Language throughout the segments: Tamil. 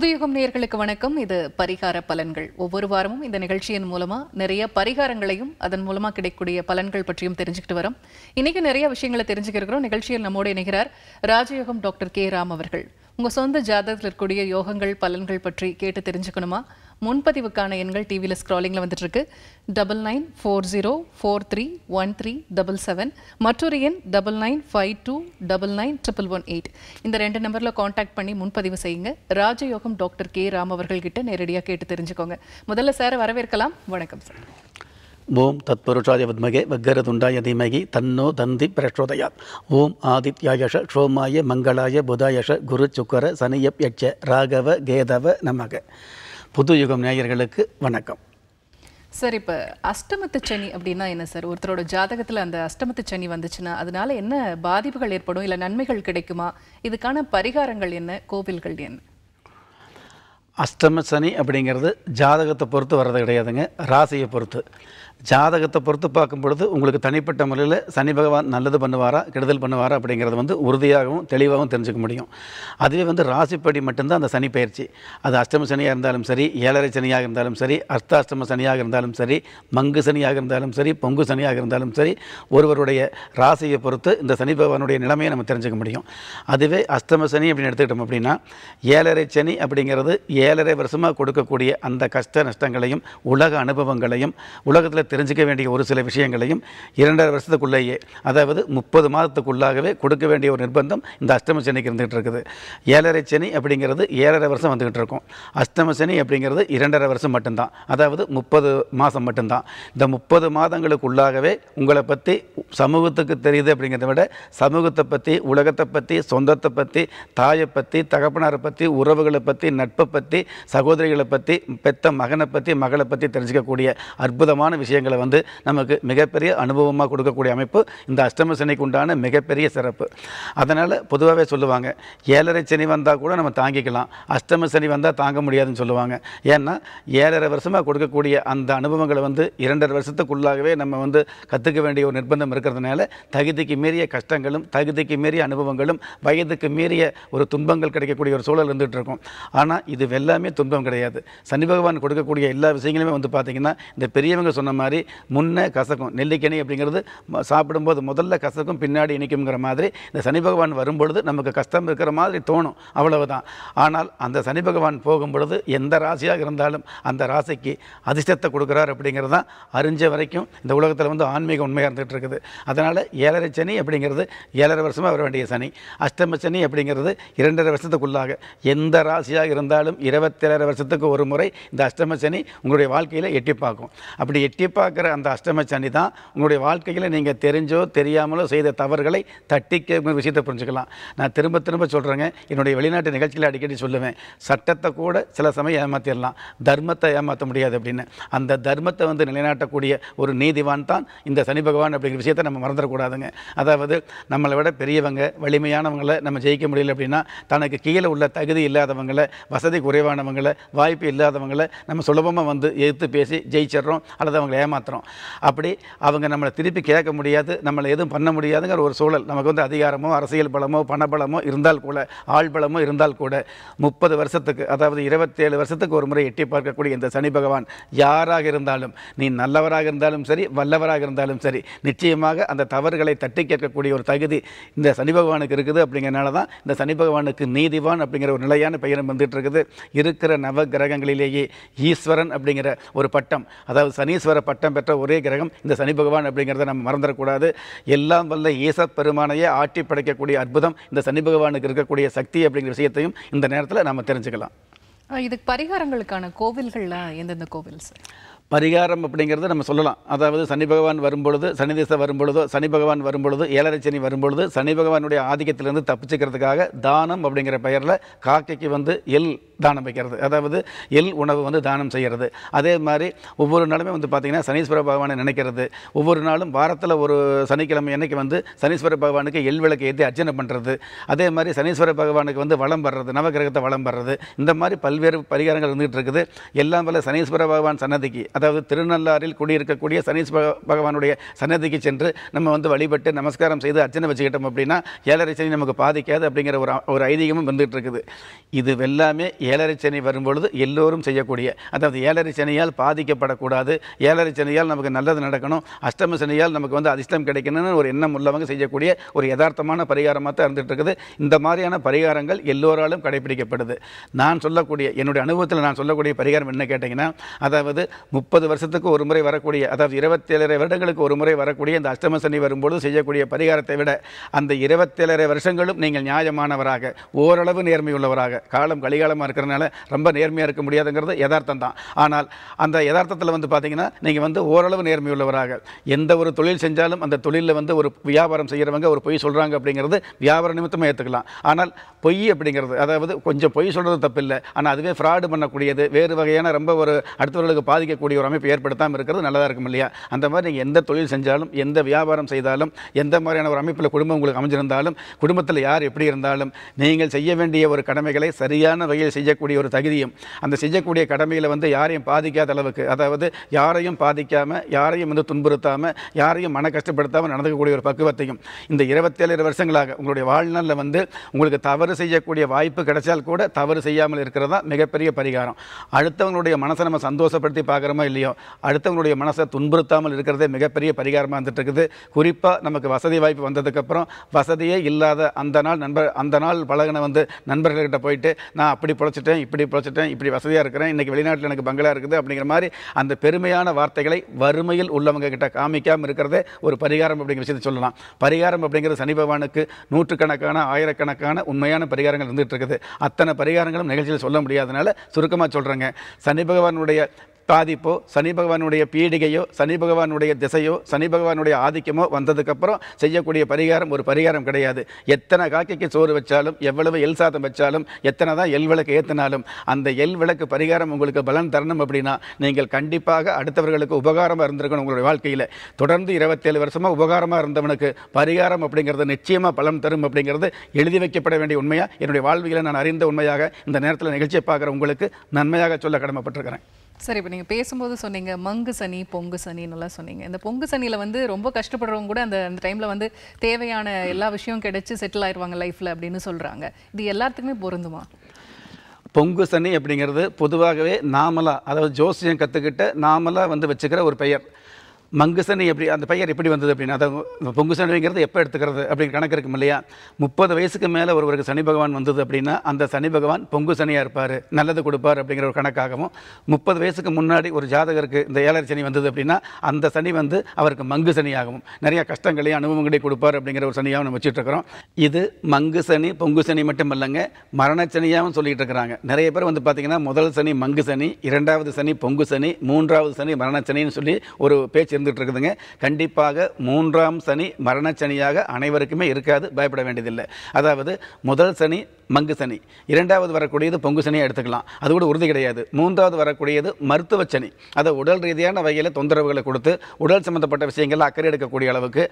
புதுயுகம் நேர்களுக்கு வணக்கம் இது பரிகார பலன்கள் ஒவ்வொரு வாரமும் இந்த நிகழ்ச்சியின் மூலமா நிறைய பரிகாரங்களையும் அதன் மூலமா கிடைக்கக்கூடிய பலன்கள் பற்றியும் தெரிஞ்சுக்கிட்டு வரோம் இன்னைக்கு நிறைய விஷயங்களை தெரிஞ்சுக்கிறோம் நிகழ்ச்சியில் நம்மோடு இணைகிறார் ராஜயோகம் டாக்டர் கே ராம் அவர்கள் உங்க சொந்த ஜாதகத்தில் இருக்கக்கூடிய யோகங்கள் பலன்கள் பற்றி கேட்டு தெரிஞ்சுக்கணுமா முன்பதிவுக்கான எண்கள் டிவியில் ஸ்க்ராலிங்கில் வந்துட்டுருக்கு double nine four zero four three one three double seven மற்றொரு எண் double nine five two double nine triple one eight இந்த ரெண்டு நம்பரில் காண்டாக்ட் பண்ணி முன்பதிவு செய்யுங்க ராஜயோகம் டாக்டர் கே ராம் அவர்கள்கிட்ட நேரடியாக கேட்டு தெரிஞ்சுக்கோங்க முதல்ல சார் வரவேற்கலாம் வணக்கம் சார் ஓம் தத்புருஷாய வித்மகே வக்கரதுண்டாய தீமகி தன்னோ தந்தி பிரச்சோதயாத் ஓம் ஆதித்யாயஷ ஷோமாய மங்களாய புதாயஷ குரு சுக்கர சனியப் யட்ச ராகவ கேதவ நமக புது யுகம் நேயர்களுக்கு வணக்கம் சார் இப்போ அஷ்டமத்து சனி அப்படின்னா என்ன சார் ஒருத்தரோட ஜாதகத்தில் அந்த அஷ்டமத்து சனி வந்துச்சுன்னா அதனால என்ன பாதிப்புகள் ஏற்படும் இல்லை நன்மைகள் கிடைக்குமா இதுக்கான பரிகாரங்கள் என்ன கோவில்கள் என்ன அஷ்டம சனி அப்படிங்கிறது ஜாதகத்தை பொறுத்து வர்றது கிடையாதுங்க ராசியை பொறுத்து ஜாதகத்தை பொறுத்து பார்க்கும் பொழுது உங்களுக்கு தனிப்பட்ட முறையில் சனி பகவான் நல்லது பண்ணுவாரா கெடுதல் பண்ணுவாரா அப்படிங்கிறது வந்து உறுதியாகவும் தெளிவாகவும் தெரிஞ்சுக்க முடியும் அதுவே வந்து ராசிப்படி மட்டும்தான் அந்த சனி பயிற்சி அது அஷ்டம சனியாக இருந்தாலும் சரி ஏழரை சனியாக இருந்தாலும் சரி அர்த்தாஷ்டம சனியாக இருந்தாலும் சரி மங்கு சனியாக இருந்தாலும் சரி பொங்கு சனியாக இருந்தாலும் சரி ஒருவருடைய ராசியை பொறுத்து இந்த சனி பகவானுடைய நிலைமையை நம்ம தெரிஞ்சுக்க முடியும் அதுவே அஷ்டம சனி அப்படின்னு எடுத்துக்கிட்டோம் அப்படின்னா ஏழரை சனி அப்படிங்கிறது ஏழரை வருஷமாக கொடுக்கக்கூடிய அந்த கஷ்ட நஷ்டங்களையும் உலக அனுபவங்களையும் உலகத்தில் தெரிஞ்சிக்க வேண்டிய ஒரு சில விஷயங்களையும் இரண்டரை வருஷத்துக்குள்ளேயே அதாவது முப்பது மாதத்துக்குள்ளாகவே கொடுக்க வேண்டிய ஒரு நிர்பந்தம் இந்த அஷ்டம சனிக்கு இருந்துகிட்டு இருக்குது ஏழரை சனி அப்படிங்கிறது ஏழரை வருஷம் வந்துக்கிட்டு இருக்கும் அஷ்டம சனி அப்படிங்கிறது இரண்டரை வருஷம் மட்டும்தான் அதாவது முப்பது மாதம் மட்டும்தான் இந்த முப்பது மாதங்களுக்குள்ளாகவே உங்களை பற்றி சமூகத்துக்கு தெரியுது அப்படிங்கிறத விட சமூகத்தை பற்றி உலகத்தை பற்றி சொந்தத்தை பற்றி தாயை பற்றி தகப்பனாரை பற்றி உறவுகளை பற்றி நட்பை பற்றி சகோதரிகளை பற்றி பெத்த மகனை பற்றி மகளை பற்றி தெரிஞ்சிக்கக்கூடிய அற்புதமான விஷயம் விஷயங்களை வந்து நமக்கு மிகப்பெரிய அனுபவமாக கொடுக்கக்கூடிய அமைப்பு இந்த அஷ்டம சனிக்கு உண்டான மிகப்பெரிய சிறப்பு அதனால் பொதுவாகவே சொல்லுவாங்க ஏழரை சனி வந்தால் கூட நம்ம தாங்கிக்கலாம் அஷ்டம சனி வந்தால் தாங்க முடியாதுன்னு சொல்லுவாங்க ஏன்னா ஏழரை வருஷமாக கொடுக்கக்கூடிய அந்த அனுபவங்களை வந்து இரண்டரை வருஷத்துக்குள்ளாகவே நம்ம வந்து கற்றுக்க வேண்டிய ஒரு நிர்பந்தம் இருக்கிறதுனால தகுதிக்கு மீறிய கஷ்டங்களும் தகுதிக்கு மீறிய அனுபவங்களும் வயதுக்கு மீறிய ஒரு துன்பங்கள் கிடைக்கக்கூடிய ஒரு சூழல் இருந்துகிட்டு இருக்கும் ஆனால் இது எல்லாமே துன்பம் கிடையாது சனி பகவான் கொடுக்கக்கூடிய எல்லா விஷயங்களுமே வந்து பார்த்திங்கன்னா இந்த பெரியவங்க சொன்ன மாதிரி மாதிரி முன்னே கசக்கும் நெல்லிக்கனி அப்படிங்கிறது சாப்பிடும்போது முதல்ல கசக்கும் பின்னாடி இணைக்கும்ங்கிற மாதிரி இந்த சனி பகவான் வரும்பொழுது நமக்கு கஷ்டம் இருக்கிற மாதிரி தோணும் அவ்வளவுதான் ஆனால் அந்த சனி பகவான் போகும் பொழுது எந்த ராசியாக இருந்தாலும் அந்த ராசிக்கு அதிர்ஷ்டத்தை கொடுக்குறார் அப்படிங்கிறது தான் அறிஞ்ச வரைக்கும் இந்த உலகத்தில் வந்து ஆன்மீக உண்மையாக இருந்துகிட்டு இருக்குது அதனால் ஏழரை சனி அப்படிங்கிறது ஏழரை வருஷமாக வர வேண்டிய சனி அஷ்டம சனி அப்படிங்கிறது இரண்டரை வருஷத்துக்குள்ளாக எந்த ராசியாக இருந்தாலும் இருபத்தேழரை வருஷத்துக்கு ஒரு முறை இந்த அஷ்டம சனி உங்களுடைய வாழ்க்கையில் எட்டி பார்க்கும் அப்படி எட்டி எதிர்பார்க்குற அந்த அஷ்டம சனி தான் உங்களுடைய வாழ்க்கையில் நீங்கள் தெரிஞ்சோ தெரியாமலோ செய்த தவறுகளை தட்டிக்க விஷயத்தை புரிஞ்சுக்கலாம் நான் திரும்ப திரும்ப சொல்கிறேங்க என்னுடைய வெளிநாட்டு நிகழ்ச்சியில் அடிக்கடி சொல்லுவேன் சட்டத்தை கூட சில சமயம் ஏமாற்றிடலாம் தர்மத்தை ஏமாற்ற முடியாது அப்படின்னு அந்த தர்மத்தை வந்து நிலைநாட்டக்கூடிய ஒரு நீதிவான் தான் இந்த சனி பகவான் அப்படிங்கிற விஷயத்தை நம்ம மறந்துடக்கூடாதுங்க அதாவது நம்மளை விட பெரியவங்க வலிமையானவங்களை நம்ம ஜெயிக்க முடியல அப்படின்னா தனக்கு கீழே உள்ள தகுதி இல்லாதவங்களை வசதி குறைவானவங்களை வாய்ப்பு இல்லாதவங்களை நம்ம சுலபமாக வந்து எதிர்த்து பேசி ஜெயிச்சிடுறோம் அல்லது அவங்களை ஏமாத்துறோம் அப்படி அவங்க நம்மளை திருப்பி கேட்க முடியாது நம்மளை எதுவும் பண்ண முடியாதுங்கிற ஒரு சூழல் நமக்கு வந்து அதிகாரமோ அரசியல் பலமோ பணபலமோ இருந்தால் கூட ஆள் பலமோ இருந்தால் கூட முப்பது வருஷத்துக்கு அதாவது இருபத்தேழு வருஷத்துக்கு ஒரு முறை எட்டி பார்க்கக்கூடிய இந்த சனி பகவான் யாராக இருந்தாலும் நீ நல்லவராக இருந்தாலும் சரி வல்லவராக இருந்தாலும் சரி நிச்சயமாக அந்த தவறுகளை தட்டி கேட்கக்கூடிய ஒரு தகுதி இந்த சனி பகவானுக்கு இருக்குது அப்படிங்கிறனால தான் இந்த சனி பகவானுக்கு நீதிவான் அப்படிங்கிற ஒரு நிலையான பெயரும் வந்துட்டு இருக்குது இருக்கிற நவ கிரகங்களிலேயே ஈஸ்வரன் அப்படிங்கிற ஒரு பட்டம் அதாவது சனீஸ்வர பட்டம் பட்டம் பெற்ற ஒரே கிரகம் இந்த சனி பகவான் அப்படிங்கிறத நம்ம மறந்துடக்கூடாது எல்லாம் வல்ல ஈச பெருமானையே ஆட்டி படைக்கக்கூடிய அற்புதம் இந்த சனி பகவானுக்கு இருக்கக்கூடிய சக்தி அப்படிங்கிற விஷயத்தையும் இந்த நேரத்தில் நம்ம தெரிஞ்சுக்கலாம் இதுக்கு பரிகாரங்களுக்கான கோவில்கள்லாம் எந்தெந்த கோவில் சார் பரிகாரம் அப்படிங்கிறத நம்ம சொல்லலாம் அதாவது சனி பகவான் வரும்பொழுது சனி திசை வரும்பொழுதோ சனி பகவான் வரும்பொழுது ஏழரை சனி வரும்பொழுது சனி பகவானுடைய ஆதிக்கத்திலிருந்து தப்பிச்சுக்கிறதுக்காக தானம் அப்படிங்கிற பெயரில் காக்கைக்கு வந்து எல் தானம் வைக்கிறது அதாவது எல் உணவு வந்து தானம் செய்கிறது அதே மாதிரி ஒவ்வொரு நாளுமே வந்து பார்த்திங்கன்னா சனீஸ்வர பகவானை நினைக்கிறது ஒவ்வொரு நாளும் வாரத்தில் ஒரு சனிக்கிழமை என்றைக்கு வந்து சனீஸ்வர பகவானுக்கு எல் விளக்கு ஏற்றி அர்ச்சனை பண்ணுறது அதே மாதிரி சனீஸ்வர பகவானுக்கு வந்து வளம் வர்றது நவகிரகத்தை வளம் வர்றது இந்த மாதிரி பல்வேறு பரிகாரங்கள் இருந்துகிட்டு இருக்குது எல்லாம் போல சனீஸ்வர பகவான் சன்னதிக்கு அதாவது திருநள்ளாறில் குடியிருக்கக்கூடிய சனி பகவானுடைய சன்னதிக்கு சென்று நம்ம வந்து வழிபட்டு நமஸ்காரம் செய்து அர்ச்சனை வச்சுக்கிட்டோம் அப்படின்னா ஏழரை சனி நமக்கு பாதிக்காது அப்படிங்கிற ஒரு ஒரு ஐதீகமும் வந்துகிட்டு இருக்குது இது எல்லாமே ஏழரை சனி வரும்பொழுது எல்லோரும் செய்யக்கூடிய அதாவது ஏழரை சனியால் பாதிக்கப்படக்கூடாது ஏழரை சனியால் நமக்கு நல்லது நடக்கணும் அஷ்டம சனியால் நமக்கு வந்து அதிர்ஷ்டம் கிடைக்கணும்னு ஒரு எண்ணம் உள்ளவங்க செய்யக்கூடிய ஒரு யதார்த்தமான பரிகாரமாக தான் இருந்துகிட்டு இருக்குது இந்த மாதிரியான பரிகாரங்கள் எல்லோராலும் கடைபிடிக்கப்படுது நான் சொல்லக்கூடிய என்னுடைய அனுபவத்தில் நான் சொல்லக்கூடிய பரிகாரம் என்ன கேட்டிங்கன்னா அதாவது முப் முப்பது வருஷத்துக்கு ஒரு முறை வரக்கூடிய அதாவது இருபத்தேழரை வருடங்களுக்கு ஒரு முறை வரக்கூடிய இந்த அஷ்டம சனி வரும்பொழுது செய்யக்கூடிய பரிகாரத்தை விட அந்த இருபத்தேழரை வருஷங்களும் நீங்கள் நியாயமானவராக ஓரளவு நேர்மையுள்ளவராக காலம் கலிகாலமாக இருக்கிறனால ரொம்ப நேர்மையாக இருக்க முடியாதுங்கிறது யதார்த்தம் தான் ஆனால் அந்த யதார்த்தத்தில் வந்து பார்த்தீங்கன்னா நீங்கள் வந்து ஓரளவு நேர்மையுள்ளவராக எந்த ஒரு தொழில் செஞ்சாலும் அந்த தொழிலில் வந்து ஒரு வியாபாரம் செய்கிறவங்க ஒரு பொய் சொல்கிறாங்க அப்படிங்கிறது வியாபார நிமித்தமாக ஏற்றுக்கலாம் ஆனால் பொய் அப்படிங்கிறது அதாவது கொஞ்சம் பொய் சொல்கிறது தப்பில்லை ஆனால் அதுவே ஃப்ராடு பண்ணக்கூடியது வேறு வகையான ரொம்ப ஒரு அடுத்தவர்களுக்கு பாதிக்கக்கூடிய ஒரு அமைப்பு ஏற்படுத்தாமல் இருக்கிறது நல்லதாக இருக்கும் இல்லையா அந்த மாதிரி நீங்கள் எந்த தொழில் செஞ்சாலும் எந்த வியாபாரம் செய்தாலும் எந்த மாதிரியான ஒரு அமைப்பில் குடும்பம் உங்களுக்கு அமைஞ்சிருந்தாலும் குடும்பத்தில் யார் எப்படி இருந்தாலும் நீங்கள் செய்ய வேண்டிய ஒரு கடமைகளை சரியான வகையில் செய்யக்கூடிய ஒரு தகுதியும் அந்த செய்யக்கூடிய கடமையில் வந்து யாரையும் பாதிக்காத அளவுக்கு அதாவது யாரையும் பாதிக்காமல் யாரையும் வந்து துன்புறுத்தாமல் யாரையும் மன கஷ்டப்படுத்தாமல் நடந்துக்கக்கூடிய ஒரு பக்குவத்தையும் இந்த இருபத்தேழு வருஷங்களாக உங்களுடைய வாழ்நாளில் வந்து உங்களுக்கு தவறு செய்யக்கூடிய வாய்ப்பு கிடைச்சால் கூட தவறு செய்யாமல் இருக்கிறதா மிகப்பெரிய பரிகாரம் அடுத்தவங்களுடைய மனசை நம்ம சந்தோஷப்படுத்தி பார்க்குறோமோ இல்லையோ அடுத்தவங்களுடைய மனசை துன்புறுத்தாமல் இருக்கிறதே மிகப்பெரிய பரிகாரமாக இருந்துட்டு இருக்குது குறிப்பாக நமக்கு வசதி வாய்ப்பு வந்ததுக்கப்புறம் வசதியே இல்லாத அந்த நாள் நண்பர் அந்த நாள் பழகின வந்து நண்பர்கள்கிட்ட போயிட்டு நான் அப்படி பிழைச்சிட்டேன் இப்படி பிழைச்சிட்டேன் இப்படி வசதியாக இருக்கிறேன் இன்றைக்கி வெளிநாட்டில் எனக்கு பங்களா இருக்குது அப்படிங்கிற மாதிரி அந்த பெருமையான வார்த்தைகளை வறுமையில் உள்ளவங்க கிட்ட காமிக்காமல் இருக்கிறதே ஒரு பரிகாரம் அப்படிங்கிற விஷயத்தை சொல்லலாம் பரிகாரம் அப்படிங்கிறது சனி பகவானுக்கு நூற்றுக்கணக்கான ஆயிரக்கணக்கான உண்மையான பரிகாரங்கள் இருந்துகிட்டு இருக்குது அத்தனை பரிகாரங்களும் நிகழ்ச்சியில் சொல்ல முடியாதனால சுருக்கமாக சொல்கிறேங்க சனி பகவானுடைய பாதிப்போ சனி பகவானுடைய பீடிகையோ சனி பகவானுடைய திசையோ சனி பகவானுடைய ஆதிக்கமோ வந்ததுக்கப்புறம் செய்யக்கூடிய பரிகாரம் ஒரு பரிகாரம் கிடையாது எத்தனை காக்கைக்கு சோறு வச்சாலும் எவ்வளவு எல் சாதம் வச்சாலும் எத்தனை தான் எல் விளக்கு ஏற்றினாலும் அந்த எல் விளக்கு பரிகாரம் உங்களுக்கு பலன் தரணும் அப்படின்னா நீங்கள் கண்டிப்பாக அடுத்தவர்களுக்கு உபகாரமாக இருந்திருக்கணும் உங்களுடைய வாழ்க்கையில் தொடர்ந்து இருபத்தேழு வருஷமாக உபகாரமாக இருந்தவனுக்கு பரிகாரம் அப்படிங்கிறது நிச்சயமாக பலன் தரும் அப்படிங்கிறது எழுதி வைக்கப்பட வேண்டிய உண்மையாக என்னுடைய வாழ்வியலை நான் அறிந்த உண்மையாக இந்த நேரத்தில் நிகழ்ச்சியை பார்க்குற உங்களுக்கு நன்மையாக சொல்ல கடமைப்பட்டிருக்கிறேன் சரி இப்போ நீங்கள் பேசும்போது சொன்னீங்க மங்கு சனி பொங்கு சனின்னுலாம் சொன்னீங்க இந்த பொங்கு சனியில் வந்து ரொம்ப கஷ்டப்படுறவங்க கூட அந்த அந்த டைமில் வந்து தேவையான எல்லா விஷயம் கிடைச்சி செட்டில் ஆயிடுவாங்க லைஃப்பில் அப்படின்னு சொல்கிறாங்க இது எல்லாத்துக்குமே பொருந்துமா பொங்கு சனி அப்படிங்கிறது பொதுவாகவே நாமலாக அதாவது ஜோசியம் கற்றுக்கிட்ட நாமலாக வந்து வச்சுக்கிற ஒரு பெயர் மங்குசன் எப்படி அந்த பையர் எப்படி வந்தது அப்படின்னு அதை பொங்கு சனிங்கிறது எப்போ எடுத்துக்கிறது அப்படின்னு கணக்கு இருக்கும் இல்லையா முப்பது வயசுக்கு மேலே ஒருவருக்கு சனி பகவான் வந்தது அப்படின்னா அந்த சனி பகவான் பொங்கு சனியாக இருப்பார் நல்லது கொடுப்பார் அப்படிங்கிற ஒரு கணக்காகவும் முப்பது வயசுக்கு முன்னாடி ஒரு ஜாதகருக்கு இந்த ஏழரை சனி வந்தது அப்படின்னா அந்த சனி வந்து அவருக்கு மங்கு சனியாகவும் நிறையா கஷ்டங்களையும் அனுபவங்களையும் கொடுப்பார் அப்படிங்கிற ஒரு சனியாகவும் நம்ம வச்சுட்ருக்கிறோம் இது மங்கு சனி பொங்கு சனி மட்டும் இல்லைங்க மரணச்சனியாகவும் சொல்லிகிட்டு இருக்கிறாங்க நிறைய பேர் வந்து பார்த்திங்கன்னா முதல் சனி மங்கு சனி இரண்டாவது சனி பொங்கு சனி மூன்றாவது சனி மரணச்சனின்னு சொல்லி ஒரு பேச்சு சேர்ந்துட்டு இருக்குதுங்க கண்டிப்பாக மூன்றாம் சனி மரண சனியாக அனைவருக்குமே இருக்காது பயப்பட வேண்டியதில்லை அதாவது முதல் சனி மங்கு சனி இரண்டாவது வரக்கூடியது பொங்கு சனியை எடுத்துக்கலாம் அது கூட உறுதி கிடையாது மூன்றாவது வரக்கூடியது மருத்துவ சனி அதை உடல் ரீதியான வகையில் தொந்தரவுகளை கொடுத்து உடல் சம்மந்தப்பட்ட விஷயங்களில் அக்கறை எடுக்கக்கூடிய அளவுக்கு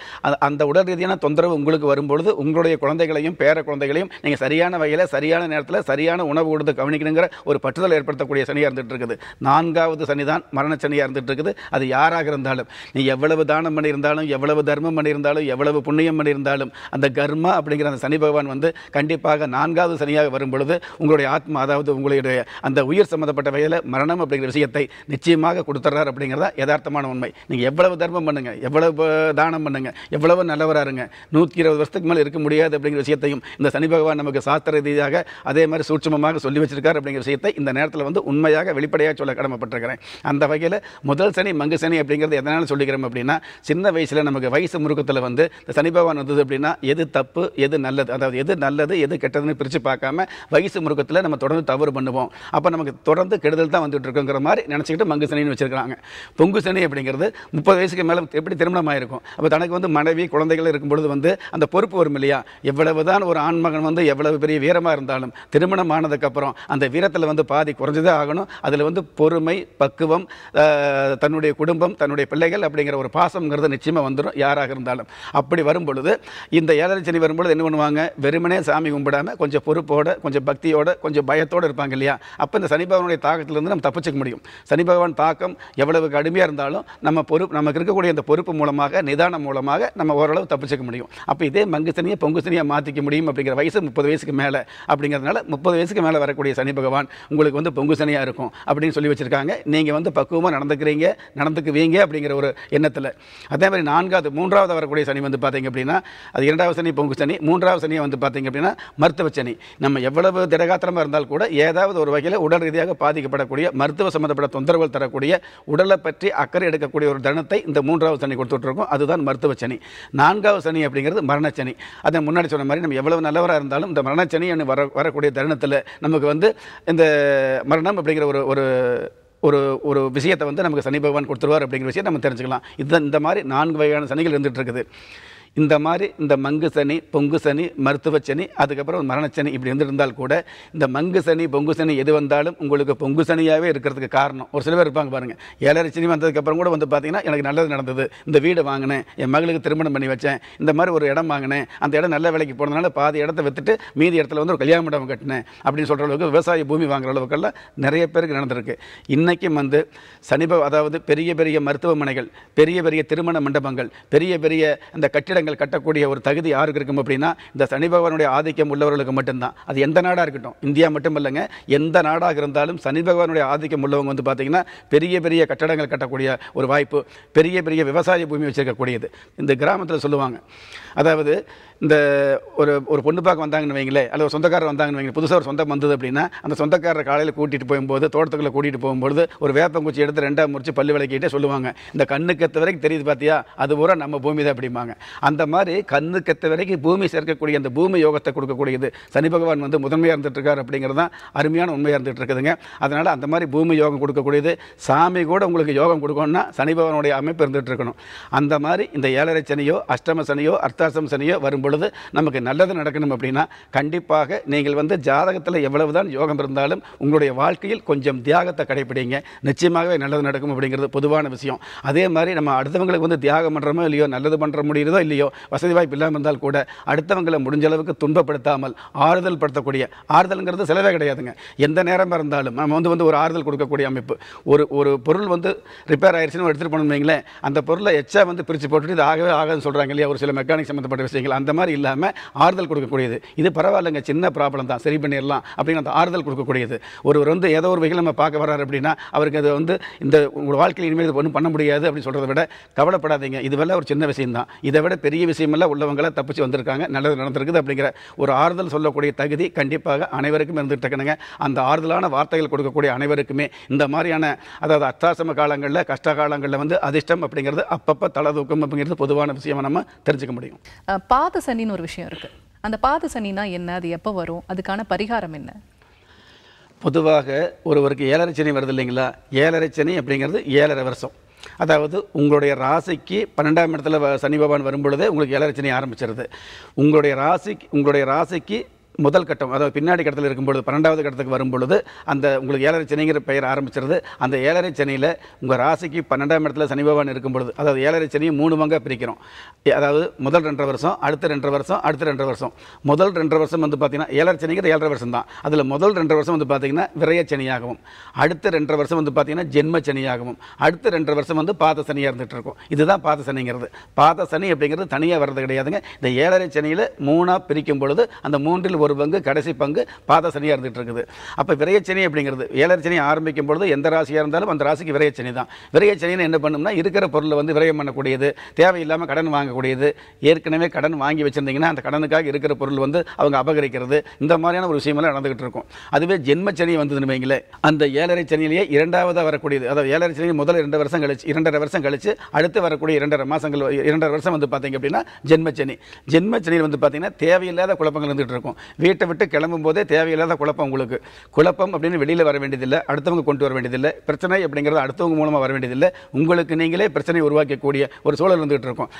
அந்த உடல் ரீதியான தொந்தரவு உங்களுக்கு வரும்பொழுது உங்களுடைய குழந்தைகளையும் பேர குழந்தைகளையும் நீங்கள் சரியான வகையில் சரியான நேரத்தில் சரியான உணவு கொடுத்து கவனிக்கணுங்கிற ஒரு பற்றுதல் ஏற்படுத்தக்கூடிய சனியாக இருந்துகிட்டு இருக்குது நான்காவது சனி தான் மரண சனியாக இருந்துகிட்டு இருக்குது அது யாராக இருந்தாலும் நீ எவ்வளவு தானம் பண்ணியிருந்தாலும் எவ்வளவு தர்மம் பண்ணியிருந்தாலும் எவ்வளவு புண்ணியம் பண்ணியிருந்தாலும் அந்த கர்மா அப்படிங்கிற அந்த சனி பகவான் வந்து கண்டிப்பாக நான்காவது சனியாக வரும் பொழுது உங்களுடைய ஆத்மா அதாவது உங்களுடைய அந்த உயிர் சம்மந்தப்பட்ட வகையில் மரணம் அப்படிங்கிற விஷயத்தை நிச்சயமாக கொடுத்துட்றார் அப்படிங்கிறதா யதார்த்தமான உண்மை நீங்கள் எவ்வளவு தர்மம் பண்ணுங்கள் எவ்வளவு தானம் பண்ணுங்கள் எவ்வளவு நல்லவராருங்க நூற்றி இருபது வருஷத்துக்கு மேலே இருக்க முடியாது அப்படிங்கிற விஷயத்தையும் இந்த சனி பகவான் நமக்கு சாஸ்திர ரீதியாக அதே மாதிரி சூட்சமமாக சொல்லி வச்சிருக்கார் அப்படிங்கிற விஷயத்தை இந்த நேரத்தில் வந்து உண்மையாக வெளிப்படையாக சொல்ல கடமைப்பட்டிருக்கிறேன் அந்த வகையில் முதல் சனி மங்கு சனி அப்படிங்கிறது எதனால் என்ன சொல்லிக்கிறோம் அப்படின்னா சின்ன வயசில் நமக்கு வயசு முறுக்கத்தில் வந்து இந்த சனி பகவான் வந்தது அப்படின்னா எது தப்பு எது நல்லது அதாவது எது நல்லது எது கெட்டதுன்னு பிரித்து பார்க்காம வயசு முறுக்கத்தில் நம்ம தொடர்ந்து தவறு பண்ணுவோம் அப்போ நமக்கு தொடர்ந்து கெடுதல் தான் வந்துட்டு இருக்குங்கிற மாதிரி நினச்சிக்கிட்டு மங்கு சனின்னு வச்சுருக்கிறாங்க பொங்கு சனி அப்படிங்கிறது முப்பது வயசுக்கு மேலே எப்படி திருமணம் ஆயிருக்கும் அப்போ தனக்கு வந்து மனைவி குழந்தைகள் இருக்கும் பொழுது வந்து அந்த பொறுப்பு வரும் இல்லையா எவ்வளவு தான் ஒரு ஆண்மகன் வந்து எவ்வளவு பெரிய வீரமாக இருந்தாலும் திருமணம் ஆனதுக்கப்புறம் அந்த வீரத்தில் வந்து பாதி குறைஞ்சதே ஆகணும் அதில் வந்து பொறுமை பக்குவம் தன்னுடைய குடும்பம் தன்னுடைய பிள்ளைகள் பிள்ளைகள் அப்படிங்கிற ஒரு பாசம்ங்கிறது நிச்சயமாக வந்துடும் யாராக இருந்தாலும் அப்படி வரும் பொழுது இந்த ஏழரை சனி வரும்பொழுது என்ன பண்ணுவாங்க வெறுமனே சாமி கும்பிடாமல் கொஞ்சம் பொறுப்போடு கொஞ்சம் பக்தியோடு கொஞ்சம் பயத்தோடு இருப்பாங்க இல்லையா அப்போ இந்த சனி பகவானுடைய தாக்கத்திலிருந்து நம்ம தப்பிச்சுக்க முடியும் சனி பகவான் தாக்கம் எவ்வளவு கடுமையாக இருந்தாலும் நம்ம பொறுப்பு நமக்கு இருக்கக்கூடிய அந்த பொறுப்பு மூலமாக நிதானம் மூலமாக நம்ம ஓரளவு தப்பிச்சுக்க முடியும் அப்போ இதே மங்கு சனியை பொங்கு சனியாக மாற்றிக்க முடியும் அப்படிங்கிற வயசு முப்பது வயசுக்கு மேலே அப்படிங்கிறதுனால முப்பது வயசுக்கு மேலே வரக்கூடிய சனி பகவான் உங்களுக்கு வந்து பொங்கு சனியாக இருக்கும் அப்படின்னு சொல்லி வச்சுருக்காங்க நீங்கள் வந்து பக்குவமாக நடந்துக்கிறீங்க நடந்துக்குவீங்க அப்படிங்கிற ஒரு ஒரு எண்ணத்தில் அதே மாதிரி நான்காவது மூன்றாவது வரக்கூடிய சனி வந்து பார்த்திங்க அப்படின்னா அது இரண்டாவது சனி பொங்கு சனி மூன்றாவது சனியை வந்து பார்த்திங்க அப்படின்னா மருத்துவ சனி நம்ம எவ்வளவு திடகாத்திரமாக இருந்தால் கூட ஏதாவது ஒரு வகையில் உடல் ரீதியாக பாதிக்கப்படக்கூடிய மருத்துவ சம்மந்தப்பட்ட தொந்தரவுகள் தரக்கூடிய உடலை பற்றி அக்கறை எடுக்கக்கூடிய ஒரு தனத்தை இந்த மூன்றாவது சனி கொடுத்துட்ருக்கோம் அதுதான் மருத்துவ சனி நான்காவது சனி அப்படிங்கிறது மரணச்சனி அதை முன்னாடி சொன்ன மாதிரி நம்ம எவ்வளவு நல்லவராக இருந்தாலும் இந்த மரணச்சனி வர வரக்கூடிய தருணத்தில் நமக்கு வந்து இந்த மரணம் அப்படிங்கிற ஒரு ஒரு ஒரு ஒரு விஷயத்தை வந்து நமக்கு சனி பகவான் கொடுத்துருவார் அப்படிங்கிற விஷயத்தை நம்ம தெரிஞ்சுக்கலாம் இதுதான் இந்த மாதிரி நான்கு வகையான சனிகள் இருந்துகிட்டு இருக்குது இந்த மாதிரி இந்த மங்கு சனி பொங்கு சனி மருத்துவ சனி அதுக்கப்புறம் மரணச்சனி இப்படி இருந்திருந்தால் கூட இந்த மங்கு சனி பொங்கு சனி எது வந்தாலும் உங்களுக்கு பொங்கு சனியாகவே இருக்கிறதுக்கு காரணம் ஒரு சில பேர் இருப்பாங்க பாருங்கள் ஏழரை சனி வந்ததுக்கப்புறம் கூட வந்து பார்த்தீங்கன்னா எனக்கு நல்லது நடந்தது இந்த வீடு வாங்கினேன் என் மகளுக்கு திருமணம் பண்ணி வச்சேன் இந்த மாதிரி ஒரு இடம் வாங்கினேன் அந்த இடம் நல்ல விலைக்கு போனதுனால பாதி இடத்த விற்றுட்டு மீதி இடத்துல வந்து ஒரு கல்யாண மண்டபம் கட்டினேன் அப்படின்னு சொல்கிற அளவுக்கு விவசாய பூமி வாங்குற அளவுக்கெல்லாம் நிறைய பேருக்கு நடந்திருக்கு இன்றைக்கும் வந்து சனிப அதாவது பெரிய பெரிய மருத்துவமனைகள் பெரிய பெரிய திருமண மண்டபங்கள் பெரிய பெரிய அந்த கட்டிடங்கள் கட்டிடங்கள் கட்டக்கூடிய ஒரு தகுதி யாருக்கு இருக்கும் அப்படின்னா இந்த சனி பகவானுடைய ஆதிக்கம் உள்ளவர்களுக்கு மட்டும்தான் அது எந்த நாடாக இருக்கட்டும் இந்தியா மட்டும் இல்லைங்க எந்த நாடாக இருந்தாலும் சனி பகவானுடைய ஆதிக்கம் உள்ளவங்க வந்து பார்த்திங்கன்னா பெரிய பெரிய கட்டடங்கள் கட்டக்கூடிய ஒரு வாய்ப்பு பெரிய பெரிய விவசாய பூமி வச்சுருக்கக்கூடியது இந்த கிராமத்தில் சொல்லுவாங்க அதாவது இந்த ஒரு ஒரு பொண்ணு பார்க்க வந்தாங்கன்னு வைங்களேன் அல்லது ஒரு சொந்தக்காரர் வந்தாங்கன்னு வைங்க புதுசாக ஒரு சொந்தம் வந்தது அப்படின்னா அந்த சொந்தக்காரரை காலையில் கூட்டிகிட்டு போகும்போது தோட்டத்துக்குள்ளே கூட்டிகிட்டு போகும்போது ஒரு வேப்பங்குச்சி எடுத்து ரெண்டாக முடிச்சு பள்ளி விளக்கிட்டே சொல்லுவாங்க இந்த கண்ணுக்கு வரைக்கும் தெரியுது பார்த்தியா அது பூரா நம்ம பூமி தான் அப்படிம்பாங்க அந்த மாதிரி கண்ணுக்கு வரைக்கும் பூமி சேர்க்கக்கூடிய அந்த பூமி யோகத்தை கொடுக்கக்கூடியது சனி பகவான் வந்து முதன்மையாக இருக்கார் அப்படிங்கிறது தான் அருமையான உண்மையாக இருந்துகிட்டு இருக்குதுங்க அதனால் அந்த மாதிரி பூமி யோகம் கொடுக்கக்கூடியது சாமி கூட உங்களுக்கு யோகம் கொடுக்கணும்னா சனி பகவானுடைய அமைப்பு இருந்துகிட்டு இருக்கணும் அந்த மாதிரி இந்த ஏழரை சனியோ அஷ்டம சனியோ அர்த்தாசம் சனியோ வரும்போது பொழுது நமக்கு நல்லது நடக்கணும் அப்படின்னா கண்டிப்பாக நீங்கள் வந்து ஜாதகத்தில் எவ்வளவுதான் யோகம் இருந்தாலும் உங்களுடைய வாழ்க்கையில் கொஞ்சம் தியாகத்தை கடைப்பிடிங்க நிச்சயமாகவே நல்லது நடக்கும் அப்படிங்கிறது பொதுவான விஷயம் அதே மாதிரி நம்ம அடுத்தவங்களுக்கு வந்து தியாகம் பண்ணுறோமோ இல்லையோ நல்லது பண்ணுற முடியுறதோ இல்லையோ வசதி வாய்ப்பு இல்லாமல் இருந்தால் கூட அடுத்தவங்களை முடிஞ்ச அளவுக்கு துன்பப்படுத்தாமல் ஆறுதல் படுத்தக்கூடிய ஆறுதல்ங்கிறது செலவே கிடையாதுங்க எந்த நேரமாக இருந்தாலும் நம்ம வந்து வந்து ஒரு ஆறுதல் கொடுக்கக்கூடிய அமைப்பு ஒரு ஒரு பொருள் வந்து ரிப்பேர் ஆயிடுச்சுன்னு எடுத்துகிட்டு போனோம் அந்த பொருளை எச்சா வந்து பிரித்து போட்டுட்டு இது ஆகவே ஆகாதுன்னு சொல்கிறாங்க இல்லையா ஒரு சில மெக்கானிக் சம்மந்தப்பட்ட விஷயங்கள் அந்த மாதிரி இல்லாமல் ஆறுதல் கொடுக்கக்கூடியது இது பரவாயில்லைங்க சின்ன ப்ராப்ளம் தான் சரி பண்ணிடலாம் அப்படின்னு அந்த ஆறுதல் கொடுக்கக்கூடியது ஒருவர் வந்து ஏதோ ஒரு வகையில் நம்ம பார்க்க வர்றாரு அப்படின்னா அவருக்கு அது வந்து இந்த உங்கள் வாழ்க்கையில் இனிமேல் இது ஒன்றும் பண்ண முடியாது அப்படின்னு சொல்கிறத விட கவலைப்படாதீங்க இதுவெல்லாம் ஒரு சின்ன விஷயம் தான் இதை விட பெரிய விஷயமெல்லாம் உள்ளவங்களாம் தப்பிச்சு வந்திருக்காங்க நல்லது நடந்திருக்குது அப்படிங்கிற ஒரு ஆறுதல் சொல்லக்கூடிய தகுதி கண்டிப்பாக அனைவருக்கும் இருந்துகிட்டு இருக்கணுங்க அந்த ஆறுதலான வார்த்தைகள் கொடுக்கக்கூடிய அனைவருக்குமே இந்த மாதிரியான அதாவது அத்தாசம காலங்களில் கஷ்ட காலங்களில் வந்து அதிர்ஷ்டம் அப்படிங்கிறது அப்பப்போ தலதூக்கம் தூக்கம் அப்படிங்கிறது பொதுவான விஷயமாக நம்ம தெரிஞ்சுக்க முடியும் பாத சனின்னு ஒரு விஷயம் இருக்குது அந்த பாத சனினா என்ன அது எப்போ வரும் அதுக்கான பரிகாரம் என்ன பொதுவாக ஒருவருக்கு ஏழரை சனி வருது இல்லைங்களா ஏழரை சனி அப்படிங்கிறது ஏழரை வருஷம் அதாவது உங்களுடைய ராசிக்கு பன்னெண்டாம் இடத்துல சனி பகவான் வரும்பொழுதே உங்களுக்கு ஏழரை சனி ஆரம்பிச்சிருது உங்களுடைய ராசிக்கு உங்களுடைய ராசிக்கு முதல் கட்டம் அதாவது பின்னாடி கட்டத்தில் இருக்கும்பொழுது பன்னெண்டாவது கட்டத்துக்கு வரும்பொழுது அந்த உங்களுக்கு ஏழரை சனிங்கிற பெயர் ஆரம்பிச்சிருது அந்த ஏழரை சனியில் உங்கள் ராசிக்கு பன்னெண்டாம் இடத்துல சனி பகவான் இருக்கும் பொழுது அதாவது ஏழரை சனியை மூணு பங்காக பிரிக்கிறோம் அதாவது முதல் ரெண்டரை வருஷம் அடுத்த ரெண்டரை வருஷம் அடுத்த ரெண்டரை வருஷம் முதல் ரெண்டரை வருஷம் வந்து பார்த்திங்கன்னா ஏழரை சனிங்கிற ஏழரை வருஷம் தான் அதில் முதல் ரெண்டரை வருஷம் வந்து பார்த்திங்கன்னா விரைய சனியாகவும் அடுத்த ரெண்டரை வருஷம் வந்து பார்த்திங்கன்னா ஜென்ம சனியாகவும் அடுத்த ரெண்டரை வருஷம் வந்து பாத சனியாக இருந்துகிட்டு இருக்கும் இதுதான் பாத சனிங்கிறது பாத சனி அப்படிங்கிறது தனியாக வர்றது கிடையாதுங்க இந்த ஏழரை சனியில் மூணாக பிரிக்கும் பொழுது அந்த மூன்றில் ஒரு பங்கு கடைசி பங்கு பாத சனியாக இருந்துகிட்டு இருக்குது அப்போ விரையச்சனி அப்படிங்கிறது ஏழரச்சனி ஆரம்பிக்கும் பொழுது எந்த ராசியாக இருந்தாலும் அந்த ராசிக்கு விரையச்சனி தான் விரையச்சனின்னு என்ன பண்ணும்னா இருக்கிற பொருளை வந்து விரயம் பண்ணக்கூடியது தேவையில்லாமல் கடன் வாங்கக்கூடியது ஏற்கனவே கடன் வாங்கி வச்சுருந்தீங்கன்னா அந்த கடனுக்காக இருக்கிற பொருள் வந்து அவங்க அபகரிக்கிறது இந்த மாதிரியான ஒரு விஷயமெல்லாம் நடந்துகிட்டு இருக்கும் அதுவே ஜென்மச்சனி வந்ததுன்னு வைங்களேன் அந்த ஏழரை சனியிலேயே இரண்டாவதாக வரக்கூடியது அதாவது ஏழரை சனி முதல் இரண்டு வருஷம் கழிச்சு இரண்டரை வருஷம் கழிச்சு அடுத்து வரக்கூடிய இரண்டரை மாதங்கள் இரண்டரை வருஷம் வந்து பார்த்தீங்க அப்படின்னா ஜென்மச்சனி ஜென்மச்சனியில் வந்து பார்த்தீங்கன்னா தேவையில்லாத குழப்பங்கள் இருந்துகிட்டு இருக்கும் வீட்டை விட்டு கிளம்பும் போதே தேவையில்லாத குழப்பம் உங்களுக்கு குழப்பம் அப்படின்னு வெளியில் வர வேண்டியதில்லை அடுத்தவங்க கொண்டு வர வேண்டியதில்லை பிரச்சனை அப்படிங்கிறது அடுத்தவங்க மூலமாக வர வேண்டியதில்லை உங்களுக்கு நீங்களே பிரச்சனை உருவாக்கக்கூடிய ஒரு சூழல் வந்துகிட்டு இருக்கும்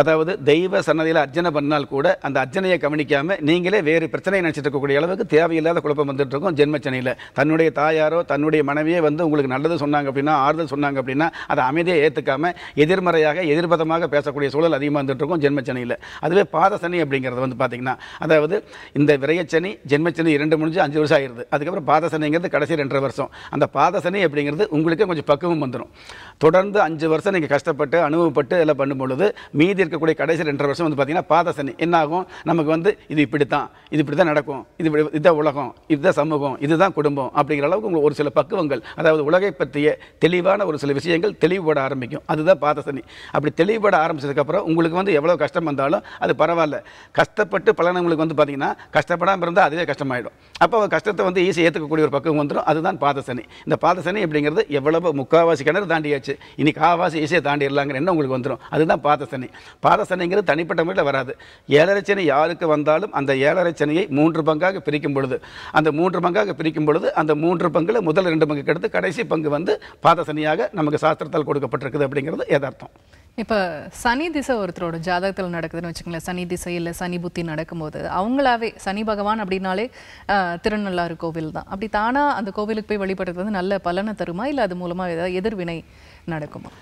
அதாவது தெய்வ சன்னதியில் அர்ஜனை பண்ணால் கூட அந்த அர்ஜனையை கவனிக்காமல் நீங்களே வேறு பிரச்சனையை நினச்சிட்டு இருக்கக்கூடிய அளவுக்கு தேவையில்லாத குழப்பம் வந்துட்டு இருக்கும் ஜென்மச்சனையில் தன்னுடைய தாயாரோ தன்னுடைய மனைவியே வந்து உங்களுக்கு நல்லது சொன்னாங்க அப்படின்னா ஆறுதல் சொன்னாங்க அப்படின்னா அதை அமைதியை ஏற்றுக்காமல் எதிர்மறையாக எதிர்பதமாக பேசக்கூடிய சூழல் அதிகமாக வந்துட்டு இருக்கும் ஜென்மச்சனையில் அதுவே பாதசனி அப்படிங்கிறது வந்து பார்த்திங்கன்னா அதாவது இந்த விரையச்சனி ஜென்மச்சனி இரண்டு முடிஞ்சு அஞ்சு வருஷம் ஆயிடுது அதுக்கப்புறம் பாதசனிங்கிறது கடைசி ரெண்டரை வருஷம் அந்த பாதசனி அப்படிங்கிறது உங்களுக்கே கொஞ்சம் பக்குவம் வந்துடும் தொடர்ந்து அஞ்சு வருஷம் நீங்கள் கஷ்டப்பட்டு அனுபவப்பட்டு எல்லாம் பண்ணும்பொழுது மீதி மீதி இருக்கக்கூடிய கடைசி ரெண்டு வருஷம் வந்து பார்த்தீங்கன்னா பாத சனி என்னாகும் நமக்கு வந்து இது இப்படி தான் இது இப்படி தான் நடக்கும் இது இப்படி இதுதான் உலகம் இதுதான் சமூகம் இதுதான் குடும்பம் அப்படிங்கிற அளவுக்கு உங்களுக்கு ஒரு சில பக்குவங்கள் அதாவது உலகை பற்றிய தெளிவான ஒரு சில விஷயங்கள் தெளிவுபட ஆரம்பிக்கும் அதுதான் பாத சனி அப்படி தெளிவுபட ஆரம்பிச்சதுக்கப்புறம் உங்களுக்கு வந்து எவ்வளோ கஷ்டம் வந்தாலும் அது பரவாயில்ல கஷ்டப்பட்டு பலனவங்களுக்கு வந்து பார்த்திங்கன்னா கஷ்டப்படாமல் இருந்தால் அதுவே கஷ்டமாயிடும் அப்போ கஷ்டத்தை வந்து ஈஸியாக ஏற்றுக்கக்கூடிய ஒரு பக்குவம் வந்துடும் அதுதான் பாதசனி இந்த பாதசனி அப்படிங்கிறது எவ்வளவு முக்காவாசி கிணறு தாண்டியாச்சு இன்னைக்கு காவாசி ஈஸியாக தாண்டிடலாங்கிற எண்ணம் உங்களுக்கு வந்துடும் அதுதான் பாதசனி பாதசனைங்கிறது தனிப்பட்ட முறையில் வராது ஏழரை சனி யாருக்கு வந்தாலும் அந்த ஏழரை சனியை மூன்று பங்காக பிரிக்கும் பொழுது அந்த மூன்று பங்காக பிரிக்கும் பொழுது அந்த மூன்று பங்கில் முதல் ரெண்டு பங்கு கெடுத்து கடைசி பங்கு வந்து பாதசனியாக நமக்கு சாஸ்திரத்தால் கொடுக்கப்பட்டிருக்குது அப்படிங்கிறது எதார்த்தம் இப்போ சனி திசை ஒருத்தரோட ஜாதகத்தில் நடக்குதுன்னு வச்சுக்கோங்களேன் சனி திசை இல்லை சனி புத்தி நடக்கும்போது அவங்களாவே சனி பகவான் அப்படின்னாலே திருநள்ளாறு கோவில் தான் அப்படி தானாக அந்த கோவிலுக்கு போய் வழிபடுறது வந்து நல்ல பலனை தருமா இல்லை அது மூலமாக ஏதாவது எதிர்வினை நடக்குமா